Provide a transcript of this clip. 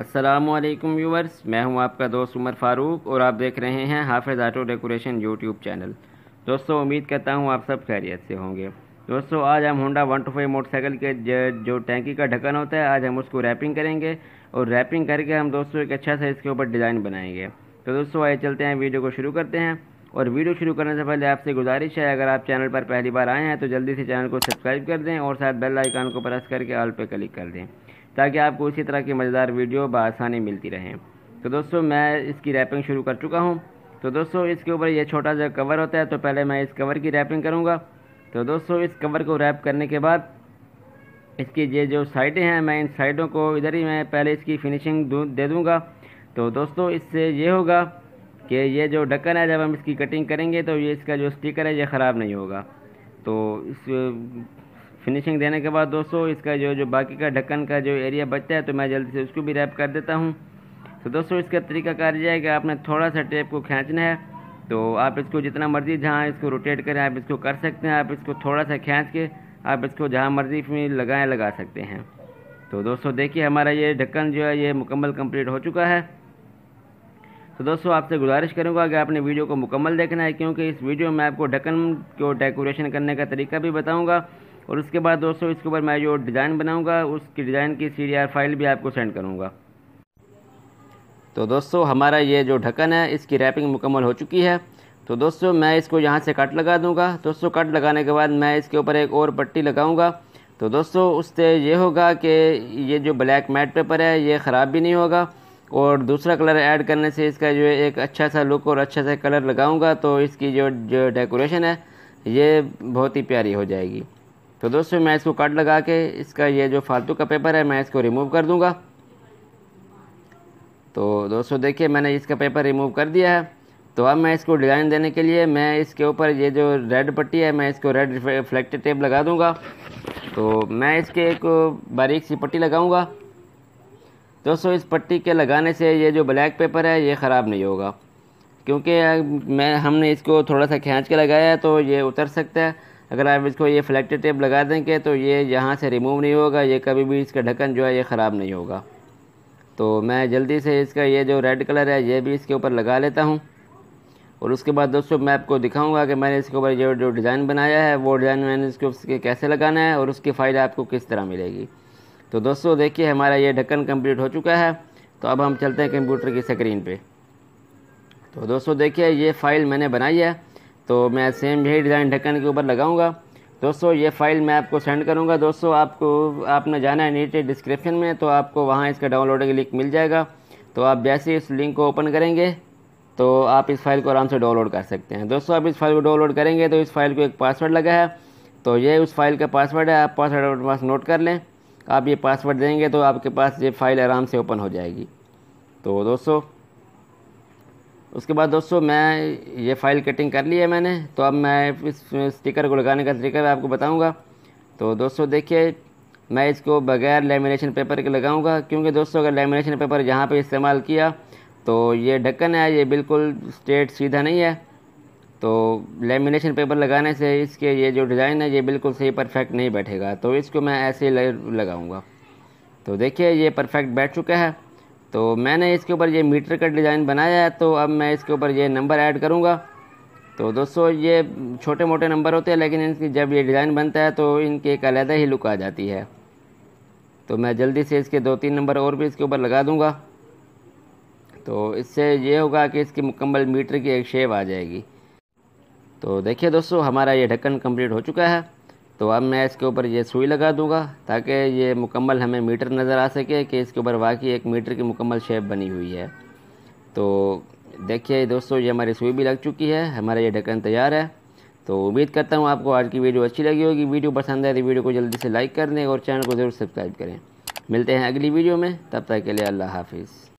Aslam viewers मैं हूं आपका दोस्त उमर फारूक और आप देख रहे हैं हाफिज़ आटो डेकोरेशन यूट्यूब चैनल दोस्तों उम्मीद करता हूं आप सब खैरियत से होंगे दोस्तों आज हम Honda one two five motorcycle के जो टैंकी का ढक्कन होता है आज हम उसको रैपिंग करेंगे और रैपिंग करके हम दोस्तों एक अच्छा सा इसके ऊपर डिज़ाइन बनाएंगे तो दोस्तों आइए चलते हैं वीडियो को शुरू करते हैं और वीडियो शुरू करने से पहले आपसे गुजारिश है अगर आप चैनल पर पहली बार आए हैं तो जल्दी से चैनल को सब्सक्राइब कर दें और साथ बेल आइकान को प्रेस करके ऑल पर क्लिक कर दें ताकि आपको इसी तरह की मज़ेदार वीडियो बसानी मिलती रहें तो दोस्तों मैं इसकी रैपिंग शुरू कर चुका हूँ तो दोस्तों इसके ऊपर ये छोटा सा कवर होता है तो पहले मैं इस कवर की रैपिंग करूँगा तो दोस्तों इस कवर को रैप करने के बाद इसकी ये जो साइडें हैं मैं इन साइडों को इधर ही मैं पहले इसकी फिनिशिंग दे दूँगा तो दोस्तों इससे ये होगा कि ये जो ढक्कन है जब हम इसकी कटिंग करेंगे तो ये इसका जो स्टिकर है ये ख़राब नहीं होगा तो इस फिनिशिंग देने के बाद दोस्तों इसका जो जो बाकी का ढक्कन का जो एरिया बचता है तो मैं जल्दी से उसको भी रैप कर देता हूँ तो दोस्तों इसका तरीका कार यह है कि आपने थोड़ा सा टेप को खींचना है तो आप इसको जितना मर्जी जहाँ इसको रोटेट करें आप इसको कर सकते हैं आप इसको थोड़ा सा खींच के आप इसको जहाँ मर्जी में लगाएँ लगा सकते हैं तो दोस्तों देखिए हमारा ये ढक्कन जो है ये मुकम्मल कम्प्लीट हो चुका है तो दोस्तों आपसे गुजारिश करूंगा कि आपने वीडियो को मुकम्मल देखना है क्योंकि इस वीडियो में आपको ढक्कन को डेकोरेशन करने का तरीका भी बताऊंगा और उसके बाद दोस्तों इसके ऊपर मैं जो डिज़ाइन बनाऊँगा उसकी डिज़ाइन की सी फाइल भी आपको सेंड करूँगा तो दोस्तों हमारा ये जो ढक्कन है इसकी रैपिंग मुकम्मल हो चुकी है तो दोस्तों मैं इसको यहाँ से कट लगा दूँगा दोस्तों कट लगाने के बाद मैं इसके ऊपर एक और पट्टी लगाऊँगा तो दोस्तों उससे ये होगा कि ये जो ब्लैक मैट पेपर है ये ख़राब भी नहीं होगा और दूसरा कलर ऐड करने से इसका जो एक अच्छा सा लुक और अच्छा सा कलर लगाऊंगा तो इसकी जो जो डेकोरेशन है ये बहुत ही प्यारी हो जाएगी तो दोस्तों मैं इसको कट लगा के इसका ये जो फालतू का पेपर है मैं इसको रिमूव कर दूँगा तो दोस्तों देखिए मैंने इसका पेपर रिमूव कर दिया है तो अब मैं इसको डिज़ाइन देने के लिए मैं इसके ऊपर ये जो रेड पट्टी है मैं इसको रेड रिफ्लेक्टिव टेप लगा दूँगा तो मैं इसके एक बारीक सी पट्टी लगाऊँगा दोस्तों इस पट्टी के लगाने से ये जो ब्लैक पेपर है ये ख़राब नहीं होगा क्योंकि मैं हमने इसको थोड़ा सा खींच के लगाया है तो ये उतर सकता है अगर आप इसको ये फ्लैक्टर टेप लगा देंगे तो ये यहाँ से रिमूव नहीं होगा ये कभी भी इसका ढक्कन जो है ये ख़राब नहीं होगा तो मैं जल्दी से इसका ये जो रेड कलर है ये भी इसके ऊपर लगा लेता हूँ और उसके बाद दोस्तों मैं आपको दिखाऊंगा कि मैंने इसके ऊपर जो जो डिज़ाइन बनाया है वो डिज़ाइन मैंने इसके उसके कैसे लगाना है और उसकी फाइल आपको किस तरह मिलेगी तो दोस्तों देखिए हमारा ये ढक्कन कंप्लीट हो चुका है तो अब हम चलते हैं कंप्यूटर की स्क्रीन पे तो दोस्तों देखिए ये फ़ाइल मैंने बनाई है तो मैं सेम यही डिज़ाइन ढक्कन के ऊपर लगाऊंगा दोस्तों ये फ़ाइल मैं आपको सेंड करूंगा दोस्तों आपको आपने जाना है नीचे डिस्क्रिप्शन में तो आपको वहाँ इसका डाउनलोड का लिंक मिल जाएगा तो आप जैसे इस लिंक को ओपन करेंगे तो आप इस फाइल को आराम से डाउनलोड कर सकते हैं दोस्तों आप इस फाइल को डाउनलोड करेंगे तो इस फाइल को एक पासवर्ड लगा है तो ये उस फाइल का पासवर्ड है आप पासवर्ड अपने पास नोट कर लें आप ये पासवर्ड देंगे तो आपके पास ये फ़ाइल आराम से ओपन हो जाएगी तो दोस्तों उसके बाद दोस्तों मैं ये फ़ाइल कटिंग कर ली है मैंने तो अब मैं इस स्टिकर को लगाने का तरीका मैं आपको बताऊंगा तो दोस्तों देखिए मैं इसको बगैर लेमिनेशन पेपर के लगाऊंगा क्योंकि दोस्तों अगर लेमिनेशन पेपर यहाँ पे इस्तेमाल किया तो ये ढक्कन है ये बिल्कुल स्ट्रेट सीधा नहीं है तो लेमिनेशन पेपर लगाने से इसके ये जो डिज़ाइन है ये बिल्कुल सही परफेक्ट नहीं बैठेगा तो इसको मैं ऐसे ही लगाऊँगा तो देखिए ये परफेक्ट बैठ चुका है तो मैंने इसके ऊपर ये मीटर का डिज़ाइन बनाया है तो अब मैं इसके ऊपर ये नंबर ऐड करूँगा तो दोस्तों ये छोटे मोटे नंबर होते हैं लेकिन इनकी जब ये डिज़ाइन बनता है तो इनकी एक अलहदा ही लुक आ जाती है तो मैं जल्दी से इसके दो तीन नंबर और भी इसके ऊपर लगा दूँगा तो इससे ये होगा कि इसकी मुकम्मल मीटर की एक शेप आ जाएगी तो देखिए दोस्तों हमारा ये ढक्कन कंप्लीट हो चुका है तो अब मैं इसके ऊपर ये सुई लगा दूंगा ताकि ये मुकम्मल हमें मीटर नज़र आ सके कि इसके ऊपर वाकई एक मीटर की मुकम्मल शेप बनी हुई है तो देखिए दोस्तों ये हमारी सुई भी लग चुकी है हमारा ये ढक्कन तैयार है तो उम्मीद करता हूँ आपको आज की वीडियो अच्छी लगी होगी वीडियो पसंद आए तो वीडियो को जल्दी से लाइक कर दें और चैनल को ज़रूर सब्सक्राइब करें मिलते हैं अगली वीडियो में तब तक के लिए अल्लाह हाफिज़